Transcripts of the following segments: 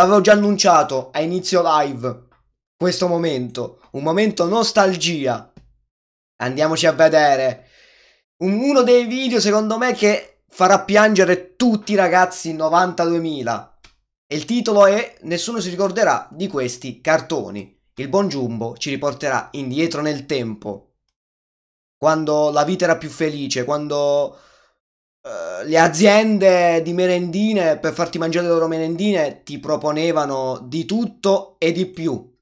L'avevo già annunciato a inizio live questo momento, un momento nostalgia. Andiamoci a vedere. uno dei video secondo me che farà piangere tutti i ragazzi 92.000. E il titolo è Nessuno si ricorderà di questi cartoni. Il buon Jumbo ci riporterà indietro nel tempo. Quando la vita era più felice, quando eh, le aziende di merendine per farti mangiare le loro merendine ti proponevano di tutto e di più,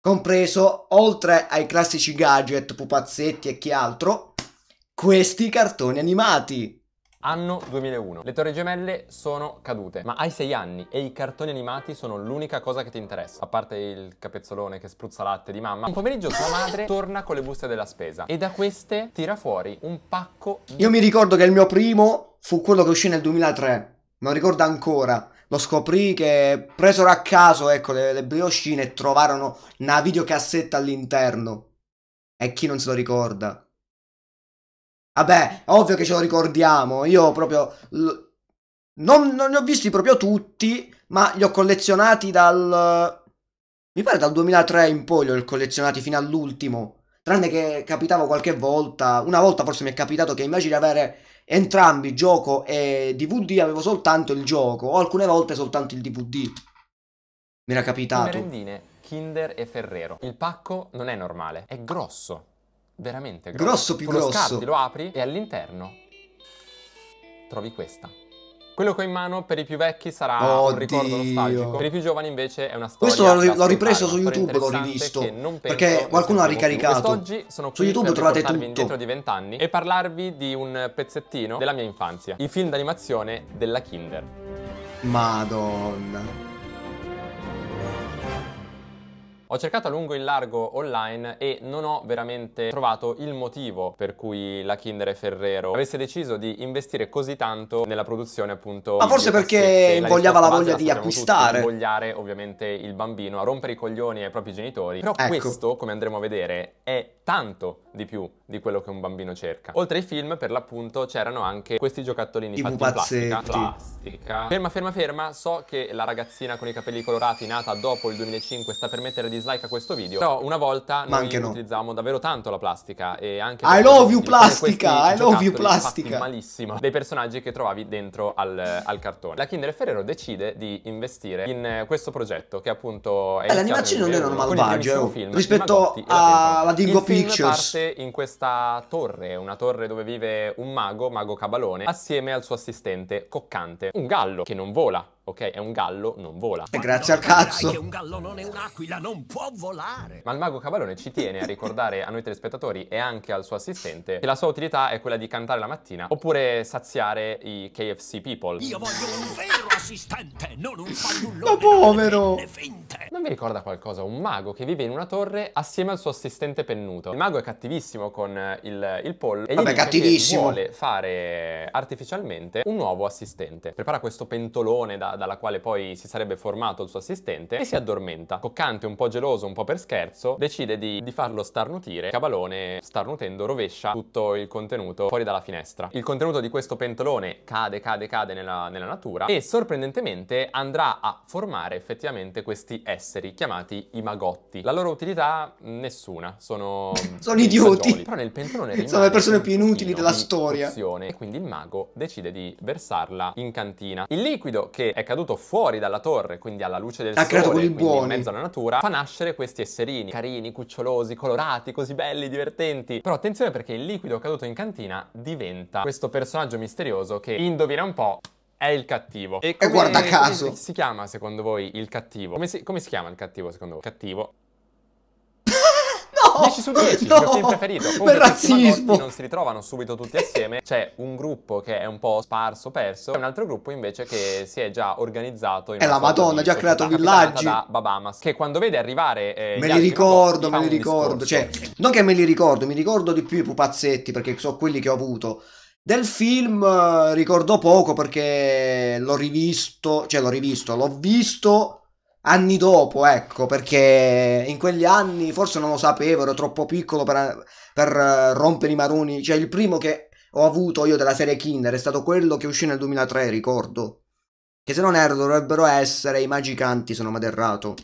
compreso oltre ai classici gadget, pupazzetti e chi altro, questi cartoni animati. Anno 2001. Le torri gemelle sono cadute, ma hai sei anni e i cartoni animati sono l'unica cosa che ti interessa. A parte il capezzolone che spruzza latte di mamma. Un pomeriggio tua madre torna con le buste della spesa e da queste tira fuori un pacco di... Io mi ricordo che il mio primo fu quello che uscì nel 2003. Me lo ricordo ancora. Lo scoprì che presero a caso, ecco, le, le brioscine e trovarono una videocassetta all'interno. E chi non se lo ricorda? Vabbè, ovvio che ce lo ricordiamo. Io proprio... Non, non, li ho visti proprio tutti, ma li ho collezionati dal... Mi pare dal 2003 in poi li ho collezionati fino all'ultimo. Tranne che capitavo qualche volta... Una volta forse mi è capitato che invece di avere entrambi gioco e DVD avevo soltanto il gioco. O alcune volte soltanto il DVD. Mi era capitato. Merendine, Kinder e Ferrero. Il pacco non è normale, è grosso veramente grosso. Grosso più tu grosso. Lo scarti, lo apri e all'interno trovi questa. Quello che ho in mano per i più vecchi sarà Oddio. un ricordo nostalgico. Per i più giovani invece è una storia. Questo l'ho ripreso su YouTube, l'ho rivisto. Perché qualcuno ha ricaricato. Oggi sono qui su YouTube per trovate tutto. indietro di vent'anni e parlarvi di un pezzettino della mia infanzia. I film d'animazione della Kinder. Madonna. Ho cercato a lungo e in largo online e non ho veramente trovato il motivo per cui la Kinder e Ferrero avesse deciso di investire così tanto nella produzione appunto Ma forse perché vogliava la, la voglia di acquistare. Tutti, invogliare ovviamente il bambino a rompere i coglioni ai propri genitori. Però ecco. questo, come andremo a vedere, è tanto di più di quello che un bambino cerca. Oltre ai film, per l'appunto, c'erano anche questi giocattolini I fatti pupazzetti. in plastica. plastica. Ferma, ferma, ferma. So che la ragazzina con i capelli colorati nata dopo il 2005 sta per mettere di dislike a questo video, però una volta Ma noi no. utilizzavamo davvero tanto la plastica e anche... I love you plastica! I love you plastica! Malissimo dei personaggi che trovavi dentro al, al cartone. La Kinder Ferrero decide di investire in questo progetto che appunto è... Eh, l'animazione non oh, era malvagio eh, rispetto alla Dingo il Pictures. parte in questa torre, una torre dove vive un mago, Mago Cabalone, assieme al suo assistente Coccante, un gallo che non vola, Ok, è un gallo, non vola. Quando eh, Grazie al cazzo. Che un gallo non è un'aquila, non può volare. Ma il mago Cavallone ci tiene a ricordare a noi telespettatori e anche al suo assistente che la sua utilità è quella di cantare la mattina oppure saziare i KFC people. Io voglio un vero assistente, non un fannullone. Ma povero! Non vi ricorda qualcosa? Un mago che vive in una torre assieme al suo assistente pennuto. Il mago è cattivissimo con eh, il, il pollo e gli Vabbè, cattivissimo. vuole fare artificialmente un nuovo assistente. Prepara questo pentolone da dalla quale poi si sarebbe formato il suo assistente e si addormenta. Coccante, un po' geloso, un po' per scherzo, decide di, di farlo starnutire. Cavalone, starnutendo, rovescia tutto il contenuto fuori dalla finestra. Il contenuto di questo pentolone cade, cade, cade nella, nella natura e sorprendentemente andrà a formare effettivamente questi esseri chiamati i magotti. La loro utilità? Nessuna. Sono... sono idioti. Fagioli. Però nel pentolone rimane... sono le persone più inutili della storia. Pozione, e quindi il mago decide di versarla in cantina. Il liquido che è caduto fuori dalla torre, quindi alla luce del ha sole, quindi buoni. in mezzo alla natura, fa nascere questi esserini, carini, cucciolosi, colorati, così belli, divertenti. Però attenzione perché il liquido caduto in cantina diventa questo personaggio misterioso che indovina un po' è il cattivo. E, come, e guarda caso. Come si chiama secondo voi il cattivo? Come si, come si chiama il cattivo secondo voi? Cattivo 10 su 10, no, il mio film preferito. Comunque, per razzismo. Non si ritrovano subito tutti assieme, c'è un gruppo che è un po' sparso, perso, e un altro gruppo invece che si è già organizzato. In è la Madonna, ha già creato villaggi. Da Babamas, che quando vede arrivare... Eh, me li ricordo, me li ricordo. Cioè, non che me li ricordo, mi ricordo di più i pupazzetti perché sono quelli che ho avuto. Del film eh, ricordo poco perché l'ho rivisto, cioè l'ho rivisto, l'ho visto anni dopo, ecco, perché in quegli anni forse non lo sapevo, ero troppo piccolo per, per eh, rompere i maroni. Cioè, il primo che ho avuto io della serie Kinder è stato quello che uscì nel 2003, ricordo. Che se non erro dovrebbero essere i Magicanti, se non vado errato.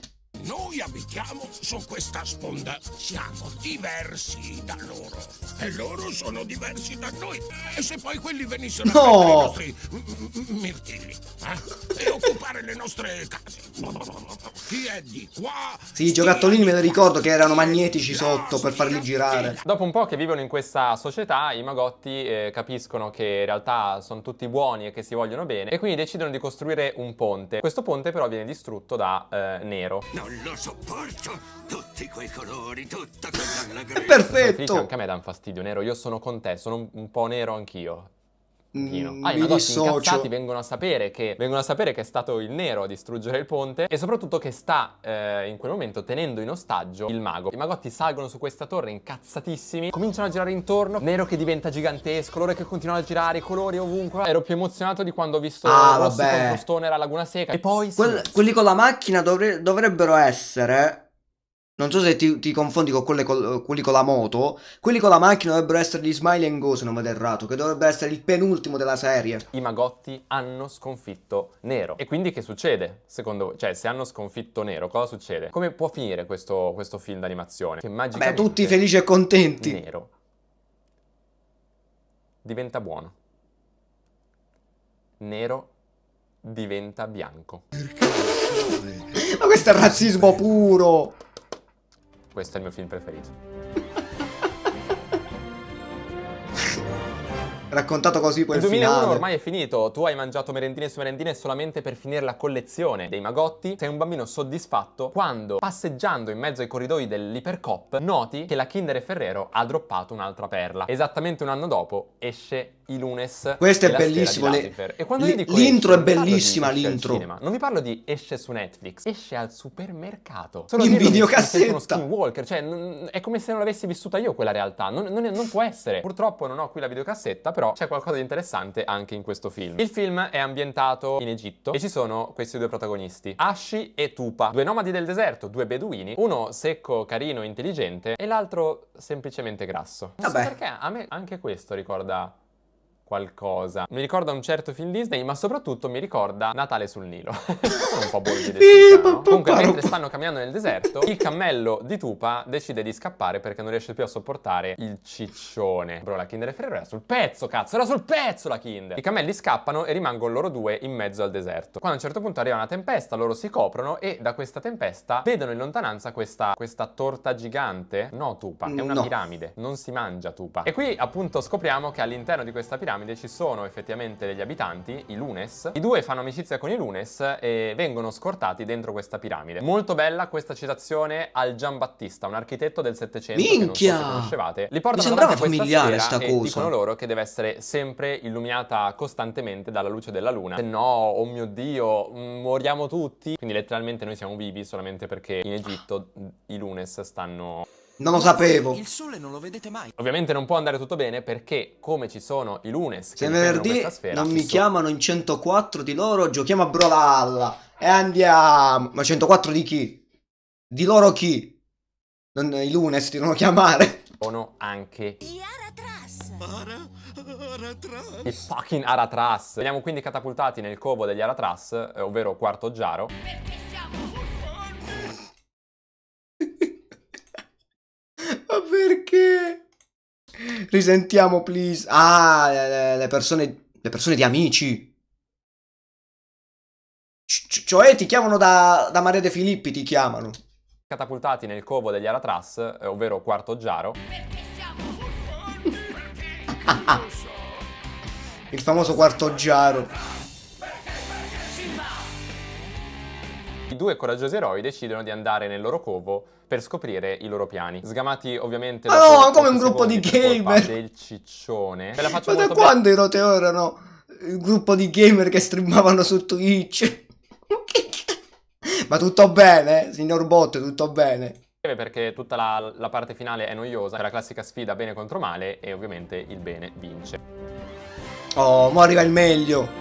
Noi abitiamo su questa sponda, siamo diversi da loro e loro sono diversi da noi. E se poi quelli venissero no. a i nostri mirtilli eh? e occupare le nostre case, chi è di qua? Sì, i giocattolini me lo ricordo che erano magnetici sotto per farli girare. Dopo un po' che vivono in questa società, i magotti eh, capiscono che in realtà sono tutti buoni e che si vogliono bene e quindi decidono di costruire un ponte. Questo ponte però viene distrutto da eh, Nero. No, non lo sopporto! Tutti quei colori, tutta quella allegria! Perfetto! Anche a me dà un fastidio, Nero. Io sono con te, sono un po' nero anch'io pochino. Mm, ah, i negozi vengono a, sapere che, vengono a sapere che è stato il nero a distruggere il ponte e soprattutto che sta eh, in quel momento tenendo in ostaggio il mago. I magotti salgono su questa torre incazzatissimi, cominciano a girare intorno, nero che diventa gigantesco, loro che continuano a girare, i colori ovunque. Ero più emozionato di quando ho visto ah, Rossi vabbè. contro Stoner a Laguna Seca. E poi... Quell sì. Quelli con la macchina dovre dovrebbero essere non so se ti, ti confondi con col, quelli con la moto. Quelli con la macchina dovrebbero essere gli Smiley and Go, se non vado errato, che dovrebbe essere il penultimo della serie. I Magotti hanno sconfitto Nero. E quindi che succede, secondo voi? Cioè, se hanno sconfitto Nero, cosa succede? Come può finire questo, questo film d'animazione? Che magicamente... Beh, tutti felici e contenti. Nero diventa buono. Nero diventa bianco. Ma questo è razzismo puro! Questo è il mio film preferito. raccontato così poi il, il 2001 finale. ormai è finito, tu hai mangiato merendine su merendine solamente per finire la collezione dei magotti, sei un bambino soddisfatto quando passeggiando in mezzo ai corridoi dell'Ipercop noti che la Kinder e Ferrero ha droppato un'altra perla. Esattamente un anno dopo esce i Lunes. Questo è bellissimo. l'intro è bellissima l'intro. non vi parlo di esce su Netflix, esce al supermercato. Solo in videocassetta. Uno cioè è come se non l'avessi vissuta io quella realtà. Non, non, non può essere. Purtroppo non ho qui la videocassetta, però però c'è qualcosa di interessante anche in questo film. Il film è ambientato in Egitto e ci sono questi due protagonisti, Ashi e Tupa, due nomadi del deserto, due beduini, uno secco, carino, intelligente e l'altro semplicemente grasso. Vabbè. so perché a me anche questo ricorda qualcosa. Mi ricorda un certo film Disney, ma soprattutto mi ricorda Natale sul Nilo. Sono un po' borghi sì, Comunque, mentre stanno camminando nel deserto, il cammello di Tupa decide di scappare perché non riesce più a sopportare il ciccione. Bro, la Kinder Ferrero era sul pezzo, cazzo, era sul pezzo la Kinder! I cammelli scappano e rimangono loro due in mezzo al deserto. Quando a un certo punto arriva una tempesta, loro si coprono e da questa tempesta vedono in lontananza questa, questa torta gigante. No, Tupa, è una no. piramide. Non si mangia Tupa. E qui appunto scopriamo che all'interno di questa piramide piramide ci sono effettivamente degli abitanti, i Lunes. I due fanno amicizia con i Lunes e vengono scortati dentro questa piramide. Molto bella questa citazione al Giambattista, un architetto del Settecento che non so se conoscevate. Li portano Mi sembrava familiare sta cosa. E dicono loro che deve essere sempre illuminata costantemente dalla luce della luna. Se no, oh mio Dio, mm, moriamo tutti. Quindi letteralmente noi siamo vivi solamente perché in Egitto i Lunes stanno... Non lo sapevo. Il sole non lo vedete mai. Ovviamente non può andare tutto bene perché come ci sono i lunes Se venerdì sfera, non mi sono... chiamano in 104 di loro, giochiamo a Brawlhalla e andiamo. Ma 104 di chi? Di loro chi? Non, I lunes ti devono chiamare. Sono anche Ara, Aratras. I fucking Aratras. Veniamo quindi catapultati nel covo degli Aratras, eh, ovvero quarto giaro. Perché siamo Perché? Risentiamo, please. Ah, le persone, le persone di amici. C cioè, ti chiamano da, da Maria De Filippi, ti chiamano. Catapultati nel covo degli Aratras, eh, ovvero quarto giaro. Perché siamo Il famoso quarto giaro. due coraggiosi eroi decidono di andare nel loro covo per scoprire i loro piani. Sgamati ovviamente... Ma ah, no, come un gruppo di gamer! Del ciccione. Ve la faccio Ma da quando i roteo erano il eh, gruppo di gamer che streamavano su Twitch? Ma tutto bene, eh, signor Bot, tutto bene eh, perché tutta la, la, parte finale è noiosa, è la classica sfida bene contro male e ovviamente il bene vince. Oh, ma arriva il meglio!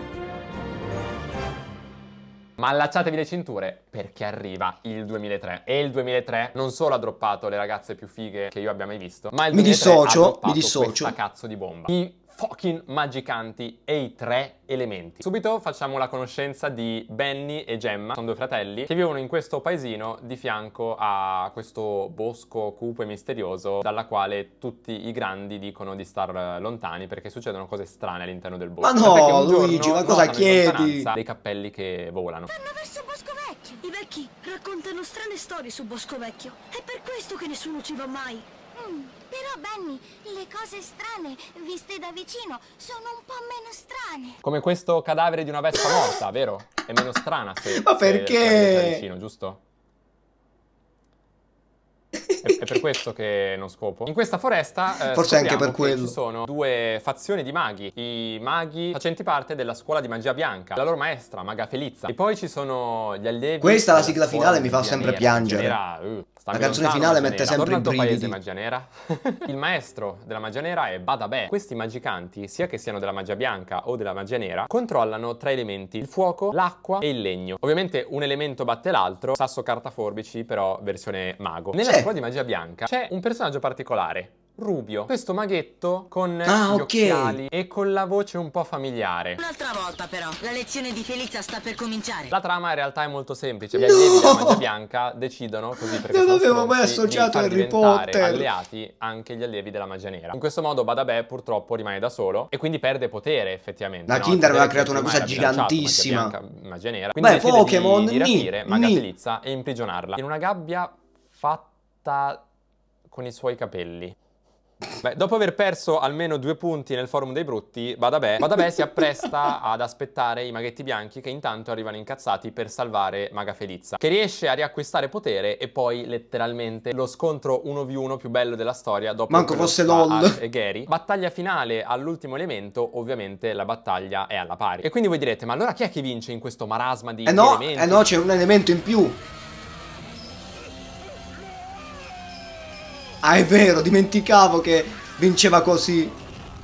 Ma allacciatevi le cinture perché arriva il 2003 e il 2003 non solo ha droppato le ragazze più fighe che io abbia mai visto, ma il mi 2003 dissocio, ha droppato mi dissocio. questa cazzo di bomba. I fucking magicanti e i tre elementi. Subito facciamo la conoscenza di Benny e Gemma, sono due fratelli che vivono in questo paesino di fianco a questo bosco cupo e misterioso dalla quale tutti i grandi dicono di star eh, lontani perché succedono cose strane all'interno del bosco. Ma no, Luigi, ma cosa chiedi? Dei cappelli che volano. Vanno verso Bosco Vecchio. I vecchi raccontano strane storie su Bosco Vecchio. È per questo che nessuno ci va mai. Mm, però Benny, le cose strane, viste da vicino, sono un po' meno strane. Come questo cadavere di una vespa morta, vero? È meno strana se... Ma perché? Se da vicino, giusto? è, per questo che non scopo. In questa foresta eh, Forse anche per quello. ci sono due fazioni di maghi. I maghi facenti parte della scuola di magia bianca, la loro maestra, Maga Felizza. E poi ci sono gli allievi... Questa è la sigla finale mi fa sempre nera, piangere. Nera, uh, la canzone finale mette sempre i brividi. paese magia nera. Il maestro della magia nera è Badabè. Questi magicanti, sia che siano della magia bianca o della magia nera, controllano tre elementi, il fuoco, l'acqua e il legno. Ovviamente un elemento batte l'altro, sasso, carta, forbici, però versione mago. Nella scuola di magia magia bianca, c'è un personaggio particolare, Rubio. Questo maghetto con ah, gli okay. occhiali e con la voce un po' familiare. Un'altra volta però, la lezione di Felizia sta per cominciare. La trama in realtà è molto semplice. Gli no! allievi della Magia Bianca decidono così perché Non avevo mai associato a Harry Potter. alleati anche gli allievi della Magia Nera. In questo modo Badabè purtroppo rimane da solo e quindi perde potere effettivamente. La no? Kinder aveva creato una cosa gigantissima. Magia, Bianca, Magia Nera. Quindi Beh, Pokémon di, di rapire Maga Felizia e imprigionarla in una gabbia fatta testa con i suoi capelli. Beh, dopo aver perso almeno due punti nel forum dei brutti, Badabè, Badabè si appresta ad aspettare i maghetti bianchi che intanto arrivano incazzati per salvare Maga Felizza, che riesce a riacquistare potere e poi letteralmente lo scontro 1v1 più bello della storia dopo Manco fosse LOL e Gary. Battaglia finale all'ultimo elemento, ovviamente la battaglia è alla pari. E quindi voi direte, ma allora chi è che vince in questo marasma di Eh no, elementi? eh no, c'è un elemento in più. Ah, è vero, dimenticavo che vinceva così.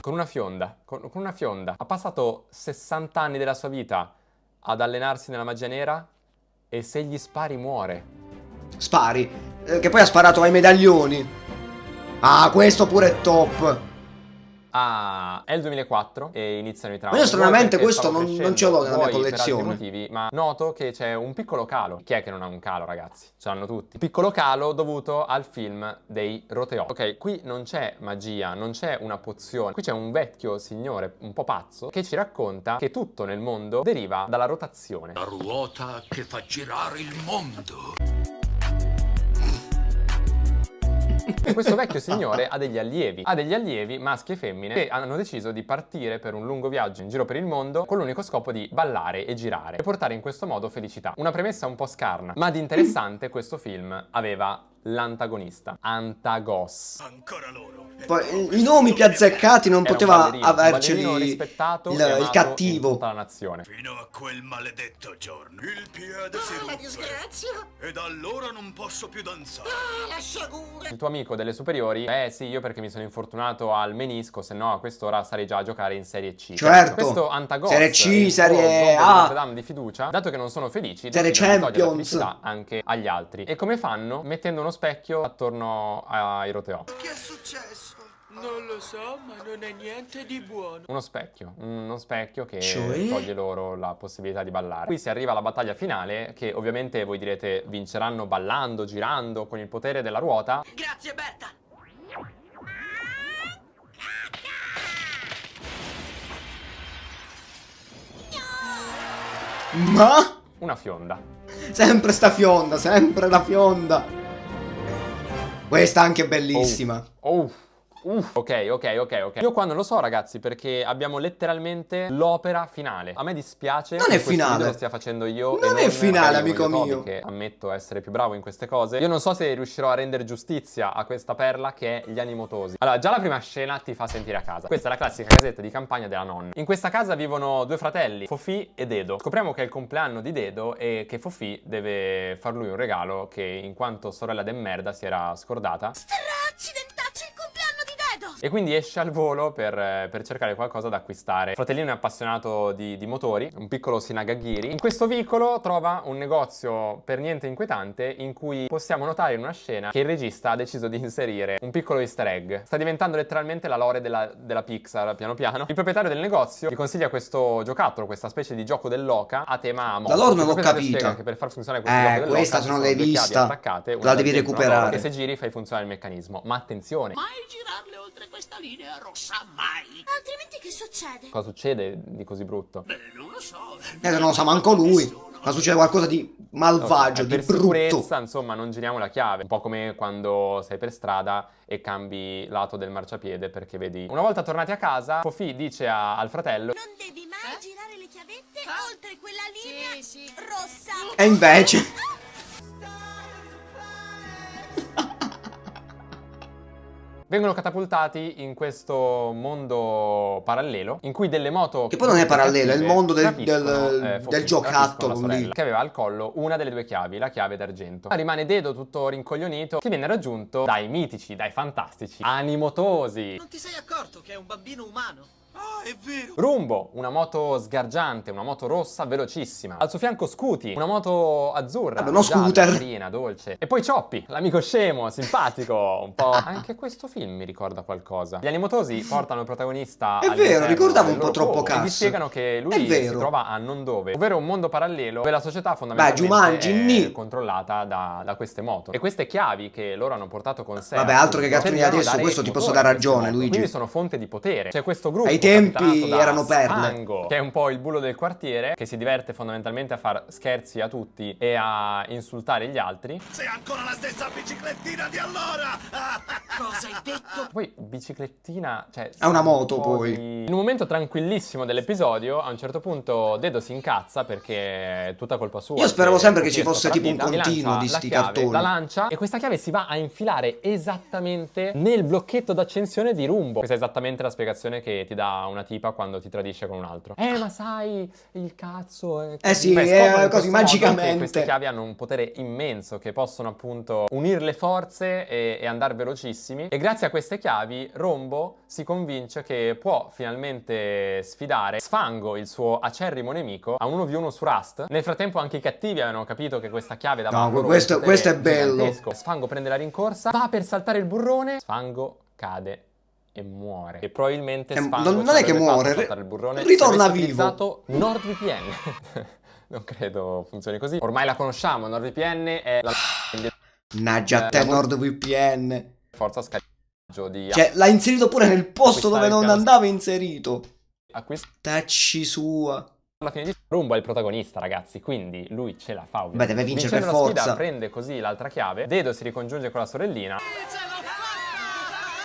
Con una fionda, con, con una fionda. Ha passato 60 anni della sua vita ad allenarsi nella magia nera e se gli spari muore. Spari? Eh, che poi ha sparato ai medaglioni. Ah, questo pure è top. Ah, è il 2004 e iniziano i traumi. Io stranamente questo non, non, ce l'ho nella mia collezione. Motivi, ma noto che c'è un piccolo calo. Chi è che non ha un calo, ragazzi? Ce l'hanno tutti. Piccolo calo dovuto al film dei Roteò. Ok, qui non c'è magia, non c'è una pozione. Qui c'è un vecchio signore un po' pazzo che ci racconta che tutto nel mondo deriva dalla rotazione. La ruota che fa girare il mondo. Questo vecchio signore ha degli allievi, ha degli allievi maschi e femmine che hanno deciso di partire per un lungo viaggio in giro per il mondo con l'unico scopo di ballare e girare e portare in questo modo felicità. Una premessa un po' scarna, ma di interessante questo film aveva l'antagonista. Antagos. Ancora loro. Poi, eh, I nomi più azzeccati non poteva averceli rispettato il, il cattivo. Tutta la nazione. Fino a quel maledetto giorno. Il piede si ah, ruppe. disgrazia. E da allora non posso più danzare. Ah, la sciagura. Il tuo amico delle superiori. Eh sì, io perché mi sono infortunato al menisco, se no a quest'ora sarei già a giocare in Serie C. Certo. Questo Antagos. Serie C, Serie A. Dame di fiducia, dato che non sono felici, serie Champions. anche agli altri. E come fanno? Mettendo uno specchio attorno ai roteò. Che è successo? Non lo so, ma non è niente di buono. Uno specchio, uno specchio che cioè? toglie loro la possibilità di ballare. Qui si arriva alla battaglia finale, che ovviamente voi direte vinceranno ballando, girando, con il potere della ruota. Grazie Berta! Ma? Una fionda. Sempre sta fionda, sempre la fionda. Questa anche bellissima. Oh. oh. Uff, ok, ok, ok, ok. Io qua non lo so, ragazzi, perché abbiamo letteralmente l'opera finale. A me dispiace non che è finale. lo stia facendo io. Non, non è finale, amico mio. Che ammetto essere più bravo in queste cose. Io non so se riuscirò a rendere giustizia a questa perla che è gli animotosi. Allora, già la prima scena ti fa sentire a casa. Questa è la classica casetta di campagna della nonna. In questa casa vivono due fratelli, Fofì e Dedo. Scopriamo che è il compleanno di Dedo e che Fofì deve far lui un regalo che in quanto sorella de merda si era scordata. Stracci del e quindi esce al volo per, eh, per cercare qualcosa da acquistare. Fratellino è appassionato di, di motori, un piccolo Sinagagiri. In questo vicolo trova un negozio per niente inquietante in cui possiamo notare in una scena che il regista ha deciso di inserire un piccolo easter egg. Sta diventando letteralmente la lore della, della Pixar piano piano. Il proprietario del negozio gli consiglia questo giocattolo, questa specie di gioco dell'oca a tema moto. La lore non l'ho capito. Che per far funzionare questo eh, gioco questa se non l'hai vista, attaccate, la devi recuperare. Che se giri fai funzionare il meccanismo. Ma attenzione. Mai girarle oltre passare questa linea rossa mai. Altrimenti che succede? Cosa succede di così brutto? Beh, non lo so. Eh, non lo sa manco lui. Ma succede qualcosa di malvagio, okay, di per brutto. insomma, non giriamo la chiave. Un po' come quando sei per strada e cambi lato del marciapiede perché vedi... Una volta tornati a casa, Fofi dice a, al fratello... Non devi mai eh? girare le chiavette ah? oltre quella linea sì, sì. rossa. E invece... vengono catapultati in questo mondo parallelo in cui delle moto... Che poi non è parallelo, è il mondo del, del, eh, del giocattolo lì. Che aveva al collo una delle due chiavi, la chiave d'argento. Ma rimane Dedo tutto rincoglionito che viene raggiunto dai mitici, dai fantastici, animotosi. Non ti sei accorto che è un bambino umano? Ah, è vero! Rumbo, una moto sgargiante, una moto rossa velocissima. Al suo fianco Scuti, una moto azzurra. Vabbè, ah, uno scooter. Carina, dolce. E poi Choppy, l'amico scemo, simpatico, un po'... Anche questo film mi ricorda qualcosa. Gli animotosi portano il protagonista... È vero, ricordavo un po' troppo cazzo. E gli spiegano che lui si trova a non dove, ovvero un mondo parallelo dove la società fondamentalmente Beh, Jumanji, è controllata da, da, queste moto. E queste chiavi che loro hanno portato con sé... Vabbè, altro che cartoni adesso, questo ti posso dare ragione, Luigi. Quindi sono fonte di potere. C'è questo gruppo tempi erano perle. Mango, che è un po' il bullo del quartiere, che si diverte fondamentalmente a far scherzi a tutti e a insultare gli altri. Sei ancora la stessa biciclettina di allora! Cosa hai detto? Poi biciclettina, cioè... È una moto un poi. Di... In un momento tranquillissimo dell'episodio, a un certo punto Dedo si incazza perché è tutta colpa sua. Io speravo sempre che ci fosse tipo un continuo di sti chiave, cartoni. La lancia e questa chiave si va a infilare esattamente nel blocchetto d'accensione di Rumbo. Questa è esattamente la spiegazione che ti dà una tipa quando ti tradisce con un altro. Eh, ma sai, il cazzo... È... Eh sì, Beh, è così magicamente. Queste chiavi hanno un potere immenso che possono appunto unire le forze e, e andare velocissimi. E grazie a queste chiavi Rombo si convince che può finalmente sfidare Sfango, il suo acerrimo nemico, a 1v1 su Rust. Nel frattempo anche i cattivi avevano capito che questa chiave da No, questo, questo è bello. Gigantesco. Sfango prende la rincorsa, va per saltare il burrone. Sfango cade e muore. E probabilmente eh, Spango non, non è che muore, r- il burrone, ritorna vivo. NordVPN. non credo funzioni così. Ormai la conosciamo, NordVPN è la... Naggia a te eh, NordVPN. Forza scaricaggio di... Cioè, l'ha inserito pure nel posto dove non andava inserito. Acquist... Tacci sua alla fine di Rumba è il protagonista, ragazzi, quindi lui ce la fa ovviamente. Beh, deve vincere Vincendo per forza. Sfida, prende così l'altra chiave, Dedo si ricongiunge con la sorellina.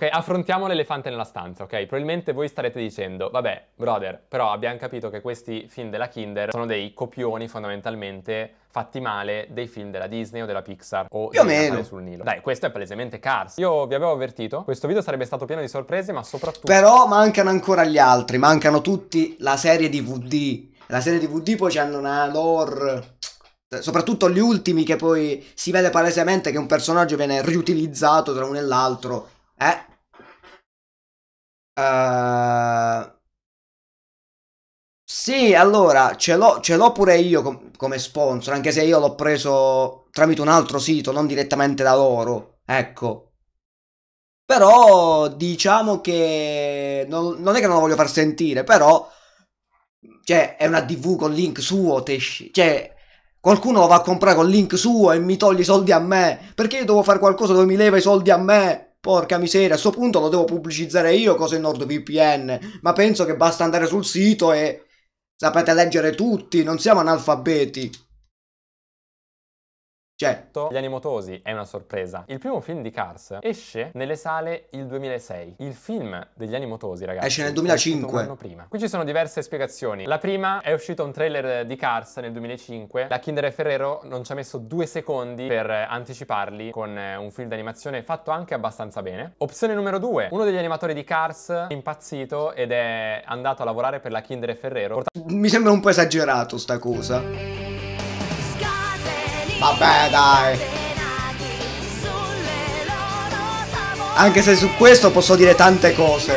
Ok, affrontiamo l'elefante nella stanza, ok? Probabilmente voi starete dicendo, vabbè, brother, però abbiamo capito che questi film della Kinder sono dei copioni fondamentalmente fatti male dei film della Disney o della Pixar o più o meno sul Nilo. Dai, questo è palesemente Cars. Io vi avevo avvertito, questo video sarebbe stato pieno di sorprese, ma soprattutto Però mancano ancora gli altri, mancano tutti la serie DVD. La serie DVD poi hanno una lore soprattutto gli ultimi che poi si vede palesemente che un personaggio viene riutilizzato tra uno e l'altro. Eh, Uh, sì, allora ce l'ho, ce l'ho pure io com come sponsor, anche se io l'ho preso tramite un altro sito, non direttamente da loro. Ecco. Però diciamo che non, non, è che non lo voglio far sentire, però cioè, è una DV con link suo, tesci. Cioè, qualcuno lo va a comprare con link suo e mi toglie i soldi a me. Perché io devo fare qualcosa dove mi leva i soldi a me? Porca miseria, a sto punto lo devo pubblicizzare io cosa è NordVPN, ma penso che basta andare sul sito e sapete leggere tutti, non siamo analfabeti. Certo. Gli animotosi è una sorpresa. Il primo film di Cars esce nelle sale il 2006. Il film degli animotosi, ragazzi, esce nel 2005. Un anno prima. Qui ci sono diverse spiegazioni. La prima è uscito un trailer di Cars nel 2005. La Kinder e Ferrero non ci ha messo due secondi per anticiparli con eh, un film d'animazione fatto anche abbastanza bene. Opzione numero due. Uno degli animatori di Cars è impazzito ed è andato a lavorare per la Kinder e Ferrero. Mi sembra un po' esagerato sta cosa. Vabbè dai Anche se su questo posso dire tante cose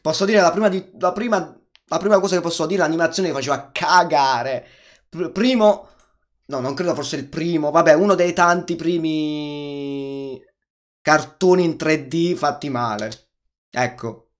Posso dire la prima, di, la prima, la prima cosa che posso dire L'animazione che faceva cagare Pr Primo No non credo forse il primo Vabbè uno dei tanti primi Cartoni in 3D fatti male Ecco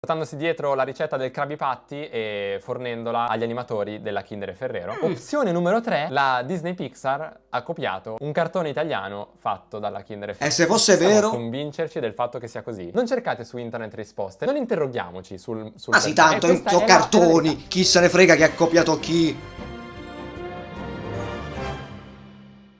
portandosi dietro la ricetta del Krabby Patty e fornendola agli animatori della Kinder Ferrero. Mm. Opzione numero 3, la Disney Pixar ha copiato un cartone italiano fatto dalla Kinder eh, Ferrero. E se fosse Stiamo vero... convincerci del fatto che sia così. Non cercate su internet risposte, non interroghiamoci sul... sul ah sì, tanto, eh, sono cartoni, chi se ne frega che ha copiato chi...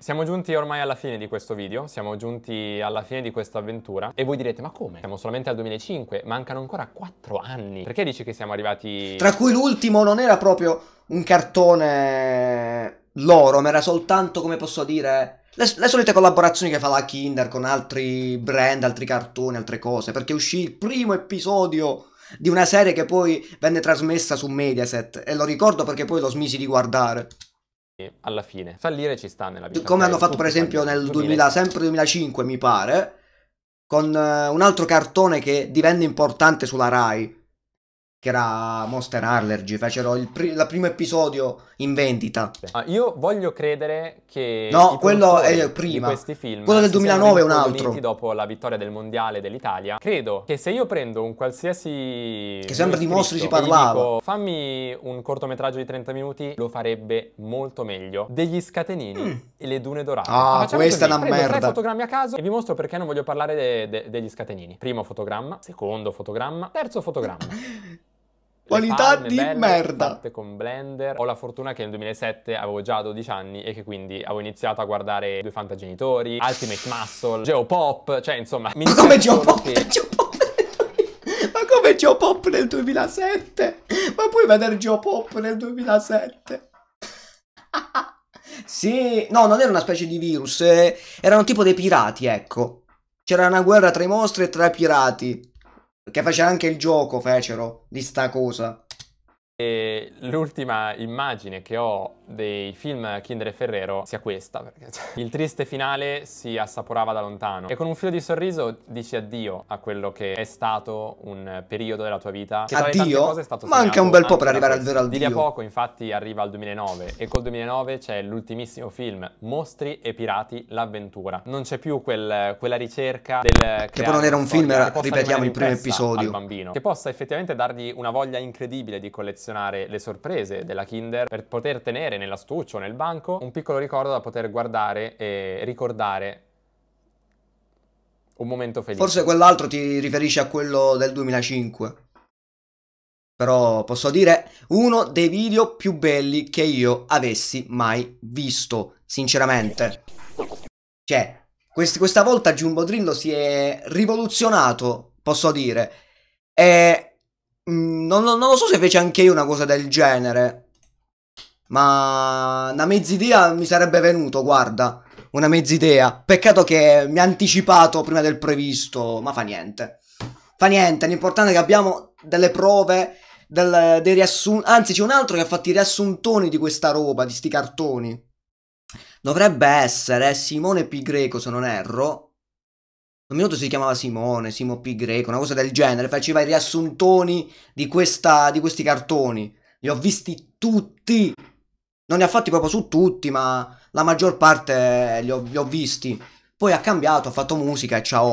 Siamo giunti ormai alla fine di questo video, siamo giunti alla fine di questa avventura e voi direte ma come? Siamo solamente al 2005, mancano ancora 4 anni. Perché dici che siamo arrivati... Tra cui l'ultimo non era proprio un cartone loro, ma era soltanto, come posso dire, le, le solite collaborazioni che fa la Kinder con altri brand, altri cartoni, altre cose, perché uscì il primo episodio di una serie che poi venne trasmessa su Mediaset e lo ricordo perché poi lo smisi di guardare alla fine fallire ci sta nella vita. Come hanno fatto per esempio nel 2000, sempre 2005 mi pare, con uh, un altro cartone che divenne importante sulla Rai, che era Monster Allergy, fecero il, pr- il primo episodio in vendita. Ah, io voglio credere che... No, quello è prima. questi film... Quello del 2009 è un altro. Dopo la vittoria del mondiale dell'Italia, credo che se io prendo un qualsiasi... Che sembra di mostri si parlava. Dico, fammi un cortometraggio di 30 minuti, lo farebbe molto meglio. Degli scatenini mm. e le dune dorate. Ah, questa così. è una prendo merda. tre fotogrammi a caso e vi mostro perché non voglio parlare de- de- degli scatenini. Primo fotogramma, secondo fotogramma, terzo fotogramma. Qualità di belle, merda. Fatte con Blender. Ho la fortuna che nel 2007 avevo già 12 anni e che quindi avevo iniziato a guardare Due Fantagenitori, Ultimate Muscle, Geopop, cioè insomma... Mi Come Geopop? Che... Geopop? Ma come Geopop nel 2007? Ma puoi vedere Geopop nel 2007? sì, no, non era una specie di virus, eh. erano tipo dei pirati, ecco. C'era una guerra tra i mostri e tra i pirati. Che faceva anche il gioco, fecero, di sta cosa. E l'ultima immagine che ho dei film Kinder e Ferrero sia questa, perché cioè, il triste finale si assaporava da lontano e con un filo di sorriso dici addio a quello che è stato un periodo della tua vita. Che addio? Ma anche un bel po' per arrivare al vero addio. Di lì a poco infatti arriva al 2009 e col 2009 c'è l'ultimissimo film Mostri e Pirati, l'avventura. Non c'è più quel, quella ricerca del... Che poi non era un film, era, ripetiamo il primo episodio. Bambino, che possa effettivamente dargli una voglia incredibile di collezionare selezionare le sorprese della Kinder per poter tenere nell'astuccio o nel banco un piccolo ricordo da poter guardare e ricordare un momento felice. Forse quell'altro ti riferisce a quello del 2005. Però posso dire uno dei video più belli che io avessi mai visto, sinceramente. Cioè, quest questa volta Jumbo Drillo si è rivoluzionato, posso dire. E Mm, non, non, lo so se fece anche io una cosa del genere. Ma una mezz'idea mi sarebbe venuto, guarda. Una mezz'idea. Peccato che mi ha anticipato prima del previsto, ma fa niente. Fa niente, l'importante è che abbiamo delle prove, del, dei riassunti... Anzi, c'è un altro che ha fatto i riassuntoni di questa roba, di sti cartoni. Dovrebbe essere Simone Pigreco, se non erro un minuto si chiamava Simone, Simo P. Greco, una cosa del genere, faceva i riassuntoni di, questa, di questi cartoni. Li ho visti tutti. Non ne ha fatti proprio su tutti, ma la maggior parte li ho, li ho visti. Poi ha cambiato, ha fatto musica e ciao.